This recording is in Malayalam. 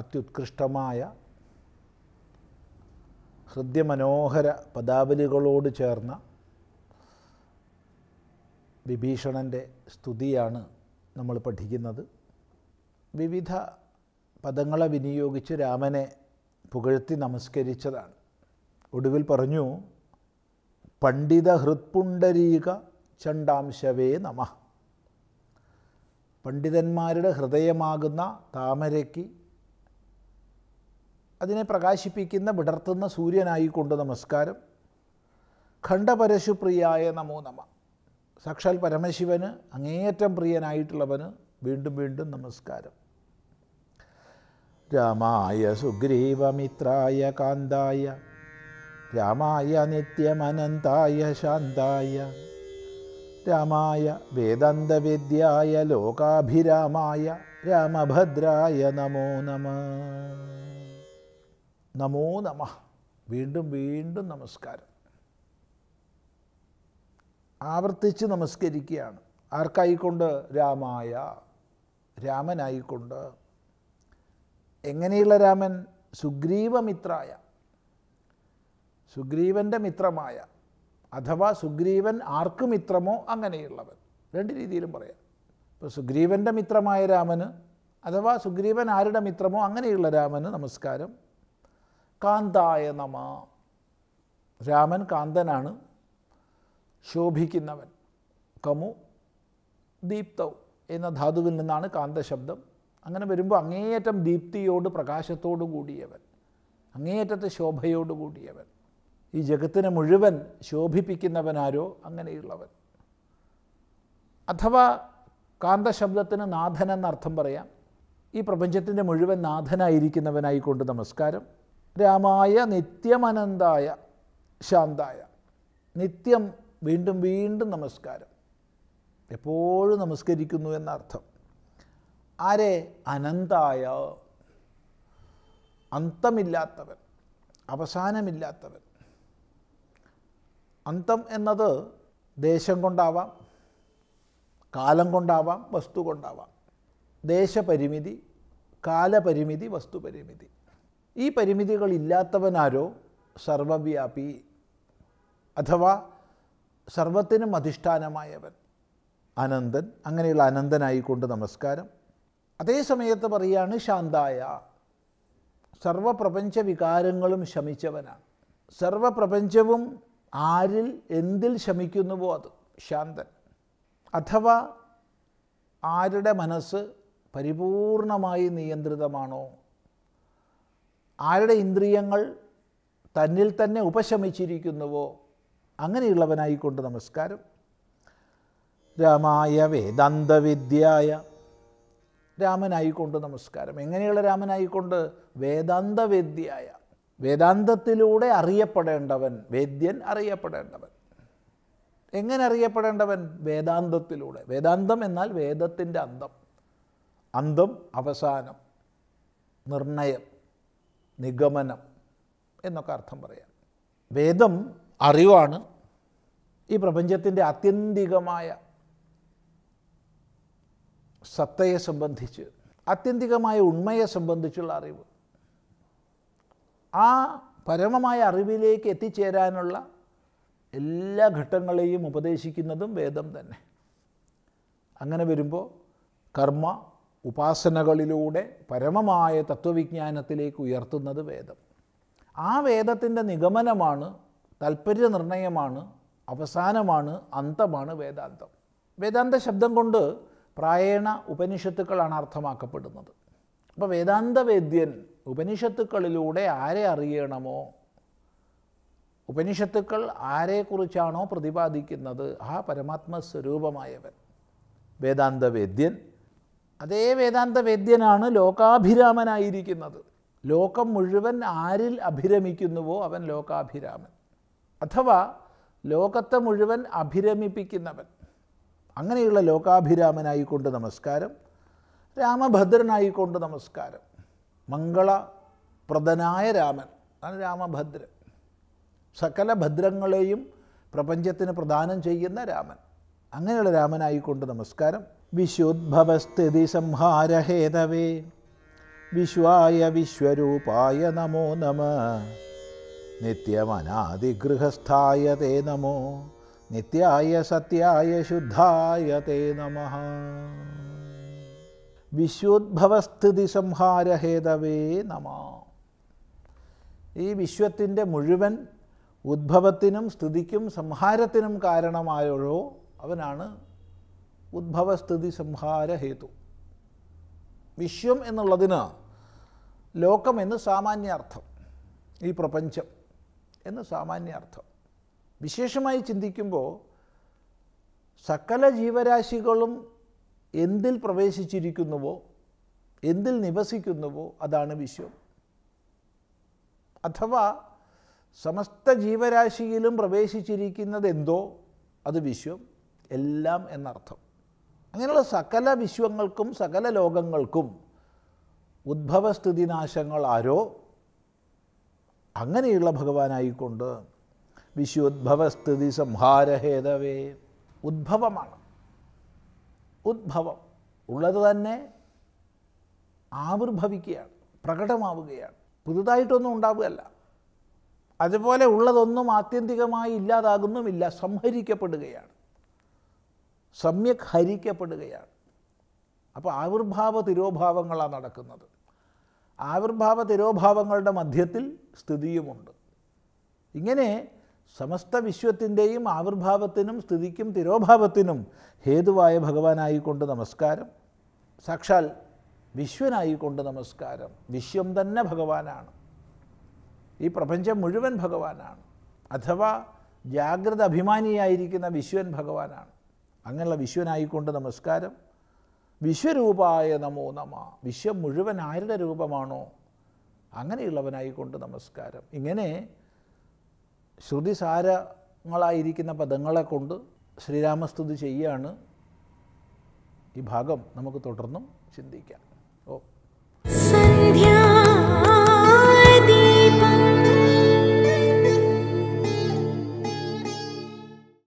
അത്യുത്കൃഷ്ടമായ ഹൃദ്യമനോഹര പദാവലികളോട് ചേർന്ന വിഭീഷണൻ്റെ സ്തുതിയാണ് നമ്മൾ പഠിക്കുന്നത് വിവിധ പദങ്ങളെ വിനിയോഗിച്ച് രാമനെ പുകഴ്ത്തി നമസ്കരിച്ചതാണ് ഒടുവിൽ പറഞ്ഞു പണ്ഡിത ഹൃത്പുണ്ടരീക ചണ്ടാംശവേ നമ പണ്ഡിതന്മാരുടെ ഹൃദയമാകുന്ന താമരയ്ക്ക് അതിനെ പ്രകാശിപ്പിക്കുന്ന വിടർത്തുന്ന സൂര്യനായിക്കൊണ്ട് നമസ്കാരം ഖണ്ഡപരശുപ്രിയായ നമോ നമ സാക്ഷാൽ പരമശിവന് അങ്ങേയറ്റം പ്രിയനായിട്ടുള്ളവന് വീണ്ടും വീണ്ടും നമസ്കാരം രാമായ സുഗ്രീവമിത്രായ കാന്തായ രാമായ നിത്യമനന്തായ ശാന്തായ രാമായ വേദാന്തവിദ്യായ ലോകാഭിരാമായ രാമഭദ്രായ നമോ നമ നമോ നമ വീണ്ടും വീണ്ടും നമസ്കാരം ആവർത്തിച്ച് നമസ്കരിക്കുകയാണ് ആർക്കായിക്കൊണ്ട് രാമായ രാമനായിക്കൊണ്ട് എങ്ങനെയുള്ള രാമൻ സുഗ്രീവമിത്രായ സുഗ്രീവൻ്റെ മിത്രമായ അഥവാ സുഗ്രീവൻ ആർക്ക് മിത്രമോ അങ്ങനെയുള്ളവൻ രണ്ട് രീതിയിലും പറയാം ഇപ്പോൾ സുഗ്രീവൻ്റെ മിത്രമായ രാമന് അഥവാ സുഗ്രീവൻ ആരുടെ മിത്രമോ അങ്ങനെയുള്ള രാമന് നമസ്കാരം കാന്തായ നമ രാമൻ കാന്തനാണ് ശോഭിക്കുന്നവൻ കമു ദീപ്തൗ എന്ന ധാതുവിൽ നിന്നാണ് കാന്തശബ്ദം അങ്ങനെ വരുമ്പോൾ അങ്ങേയറ്റം ദീപ്തിയോട് പ്രകാശത്തോടു കൂടിയവൻ അങ്ങേയറ്റത്തെ ശോഭയോടു കൂടിയവൻ ഈ ജഗത്തിനെ മുഴുവൻ ശോഭിപ്പിക്കുന്നവനാരോ അങ്ങനെയുള്ളവൻ അഥവാ കാന്തശബ്ദത്തിന് നാഥൻ എന്നർത്ഥം പറയാം ഈ പ്രപഞ്ചത്തിൻ്റെ മുഴുവൻ നാഥനായിരിക്കുന്നവനായിക്കൊണ്ട് നമസ്കാരം രാമായ നിത്യമനന്തായ ശാന്തായ നിത്യം വീണ്ടും വീണ്ടും നമസ്കാരം എപ്പോഴും നമസ്കരിക്കുന്നു എന്നർത്ഥം ആരെ അനന്തായ അന്തമില്ലാത്തവൻ അവസാനമില്ലാത്തവൻ അന്തം എന്നത് ദേശം കൊണ്ടാവാം കാലം കൊണ്ടാവാം വസ്തു കൊണ്ടാവാം ദേശപരിമിതി കാലപരിമിതി വസ്തുപരിമിതി ഈ പരിമിതികളില്ലാത്തവനാരോ സർവവ്യാപി അഥവാ സർവത്തിനും അധിഷ്ഠാനമായവൻ അനന്തൻ അങ്ങനെയുള്ള അനന്തനായിക്കൊണ്ട് നമസ്കാരം അതേ സമയത്ത് പറയുകയാണ് ശാന്തായ സർവപ്രപഞ്ച വികാരങ്ങളും ശമിച്ചവനാണ് സർവപ്രപഞ്ചവും ആരിൽ എന്തിൽ ശമിക്കുന്നുവോ അത് ശാന്തൻ അഥവാ ആരുടെ മനസ്സ് പരിപൂർണമായി നിയന്ത്രിതമാണോ ആരുടെ ഇന്ദ്രിയങ്ങൾ തന്നിൽ തന്നെ ഉപശമിച്ചിരിക്കുന്നുവോ അങ്ങനെയുള്ളവനായിക്കൊണ്ട് നമസ്കാരം രാമായ വേദാന്തവിദ്യായ രാമനായിക്കൊണ്ട് നമസ്കാരം എങ്ങനെയുള്ള രാമനായിക്കൊണ്ട് വേദാന്തവേദ്യായ വേദാന്തത്തിലൂടെ അറിയപ്പെടേണ്ടവൻ വേദ്യൻ അറിയപ്പെടേണ്ടവൻ എങ്ങനെ അറിയപ്പെടേണ്ടവൻ വേദാന്തത്തിലൂടെ വേദാന്തം എന്നാൽ വേദത്തിൻ്റെ അന്തം അന്തം അവസാനം നിർണയം നിഗമനം എന്നൊക്കെ അർത്ഥം പറയാം വേദം അറിവാണ് ഈ പ്രപഞ്ചത്തിൻ്റെ ആത്യന്തികമായ സത്തയെ സംബന്ധിച്ച് ആത്യന്തികമായ ഉണ്മയെ സംബന്ധിച്ചുള്ള അറിവ് ആ പരമമായ അറിവിലേക്ക് എത്തിച്ചേരാനുള്ള എല്ലാ ഘട്ടങ്ങളെയും ഉപദേശിക്കുന്നതും വേദം തന്നെ അങ്ങനെ വരുമ്പോൾ കർമ്മ ഉപാസനകളിലൂടെ പരമമായ തത്വവിജ്ഞാനത്തിലേക്ക് ഉയർത്തുന്നത് വേദം ആ വേദത്തിൻ്റെ നിഗമനമാണ് താല്പര്യനിർണയമാണ് അവസാനമാണ് അന്തമാണ് വേദാന്തം വേദാന്ത ശബ്ദം കൊണ്ട് പ്രായേണ ഉപനിഷത്തുക്കളാണ് അർത്ഥമാക്കപ്പെടുന്നത് അപ്പോൾ വേദാന്തവേദ്യൻ ഉപനിഷത്തുക്കളിലൂടെ ആരെ അറിയണമോ ഉപനിഷത്തുക്കൾ ആരെക്കുറിച്ചാണോ പ്രതിപാദിക്കുന്നത് ആ പരമാത്മസ്വരൂപമായവൻ വേദാന്തവേദ്യൻ അതേ വേദാന്ത വേദ്യനാണ് ലോകാഭിരാമനായിരിക്കുന്നത് ലോകം മുഴുവൻ ആരിൽ അഭിരമിക്കുന്നുവോ അവൻ ലോകാഭിരാമൻ അഥവാ ലോകത്തെ മുഴുവൻ അഭിരമിപ്പിക്കുന്നവൻ അങ്ങനെയുള്ള ലോകാഭിരാമനായിക്കൊണ്ട് നമസ്കാരം രാമഭദ്രനായിക്കൊണ്ട് നമസ്കാരം മംഗളപ്രദനായ രാമൻ അതാണ് രാമഭദ്രൻ സകല ഭദ്രങ്ങളെയും പ്രപഞ്ചത്തിന് പ്രദാനം ചെയ്യുന്ന രാമൻ അങ്ങനെയുള്ള രാമനായിക്കൊണ്ട് നമസ്കാരം വിശുദ്ഭവസ്ഥിതി സംഹാരഹേതവേ വിശ്വായ വിശ്വരൂപായ നമോ നമ നിത്യമനാദിഗൃഹസ്ഥായ തേ നമോ നിത്യായ സത്യായ ശുദ്ധായ തേ നമ വിശ്വോദ്ഭവസ്ഥിതി സംഹാരഹേതവേ നമ ഈ വിശ്വത്തിൻ്റെ മുഴുവൻ ഉദ്ഭവത്തിനും സ്ഥിതിക്കും സംഹാരത്തിനും കാരണമായോ അവനാണ് ഉദ്ഭവസ്ഥിതി സംഹാര ഹേതു വിശ്വം എന്നുള്ളതിന് ലോകമെന്ന് സാമാന്യാർത്ഥം ഈ പ്രപഞ്ചം എന്ന് സാമാന്യാർത്ഥം വിശേഷമായി ചിന്തിക്കുമ്പോൾ സകല ജീവരാശികളും എന്തിൽ പ്രവേശിച്ചിരിക്കുന്നുവോ എന്തിൽ നിവസിക്കുന്നുവോ അതാണ് വിശ്വം അഥവാ സമസ്ത ജീവരാശിയിലും പ്രവേശിച്ചിരിക്കുന്നത് എന്തോ അത് വിശ്വം എല്ലാം എന്നർത്ഥം അങ്ങനെയുള്ള സകല വിശ്വങ്ങൾക്കും സകല ലോകങ്ങൾക്കും നാശങ്ങൾ ആരോ അങ്ങനെയുള്ള ഭഗവാനായിക്കൊണ്ട് വിശ്വോദ്ഭവസ്ഥിതി സംഹാരഹേതവേ ഉദ്ഭവമാണ് ഉദ്ഭവം ഉള്ളത് തന്നെ ആവിർഭവിക്കുകയാണ് പ്രകടമാവുകയാണ് പുതുതായിട്ടൊന്നും ഉണ്ടാവുകയല്ല അതുപോലെ ഉള്ളതൊന്നും ആത്യന്തികമായി ഇല്ലാതാകുന്നുമില്ല സംഹരിക്കപ്പെടുകയാണ് സമ്യക് ഹരിക്കപ്പെടുകയാണ് അപ്പോൾ ആവിർഭാവ തിരോഭാവങ്ങളാണ് നടക്കുന്നത് ആവിർഭാവ തിരോഭാവങ്ങളുടെ മധ്യത്തിൽ സ്ഥിതിയുമുണ്ട് ഇങ്ങനെ സമസ്ത വിശ്വത്തിൻ്റെയും ആവിർഭാവത്തിനും സ്ഥിതിക്കും തിരോഭാവത്തിനും ഹേതുവായ ഭഗവാനായിക്കൊണ്ട് നമസ്കാരം സാക്ഷാൽ വിശ്വനായിക്കൊണ്ട് നമസ്കാരം വിശ്വം തന്നെ ഭഗവാനാണ് ഈ പ്രപഞ്ചം മുഴുവൻ ഭഗവാനാണ് അഥവാ ജാഗ്രത അഭിമാനിയായിരിക്കുന്ന വിശ്വൻ ഭഗവാനാണ് അങ്ങനെയുള്ള വിശ്വനായിക്കൊണ്ട് നമസ്കാരം വിശ്വരൂപായ നമോ നമ വിശ്വം മുഴുവൻ ആരുടെ രൂപമാണോ അങ്ങനെയുള്ളവനായിക്കൊണ്ട് നമസ്കാരം ഇങ്ങനെ ശ്രുതിസാരങ്ങളായിരിക്കുന്ന പദങ്ങളെ കൊണ്ട് ശ്രീരാമസ്തുതി ചെയ്യാണ് ഈ ഭാഗം നമുക്ക് തുടർന്നും ചിന്തിക്കാം ഓക്കെ